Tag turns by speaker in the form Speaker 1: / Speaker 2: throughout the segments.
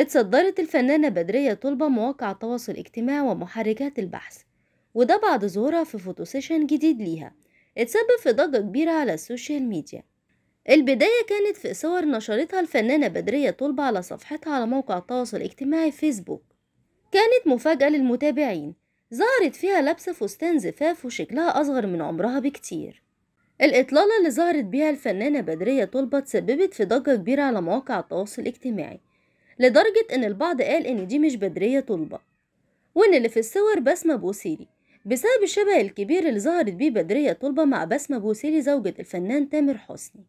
Speaker 1: اتصدرت الفنانة بدرية طلبة مواقع التواصل الاجتماعي ومحركات البحث وده بعد ظهورها في فوتوسيشن جديد ليها اتسبب في ضجة كبيرة على السوشيال ميديا البداية كانت في صور نشرتها الفنانة بدرية طلبة على صفحتها على موقع التواصل الاجتماعي فيسبوك كانت مفاجأة للمتابعين ظهرت فيها لابسة فستان زفاف وشكلها أصغر من عمرها بكتير الإطلالة اللي ظهرت بيها الفنانة بدرية طلبة تسببت في ضجة كبيرة على مواقع التواصل الاجتماعي لدرجة إن البعض قال إن دي مش بدرية طلبة وإن اللي في الصور بسمة بوسيلي بسبب الشبه الكبير اللي ظهرت بيه بدرية طلبة مع بسمة بوسيلي زوجة الفنان تامر حسني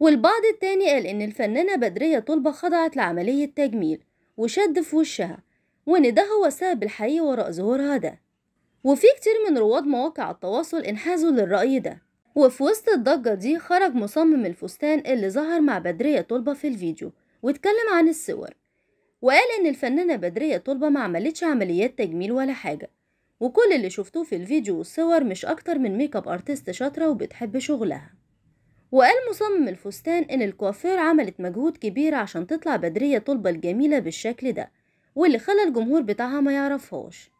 Speaker 1: والبعض التاني قال إن الفنانة بدرية طلبة خضعت لعملية تجميل وشد في وشها وإن ده هو السبب الحقيقي وراء ظهورها ده وفي كتير من رواد مواقع التواصل انحازوا للرأي ده وفي وسط الضجة دي خرج مصمم الفستان اللي ظهر مع بدرية طلبة في الفيديو واتكلم عن الصور وقال إن الفنانة بدرية طلبة ما عملتش عمليات تجميل ولا حاجة وكل اللي شفتوه في الفيديو والصور مش أكتر من ميك اب أرتست شاطرة وبتحب شغلها وقال مصمم الفستان إن الكوافير عملت مجهود كبير عشان تطلع بدرية طلبة الجميلة بالشكل ده واللي خلى الجمهور بتاعها ما يعرفهاش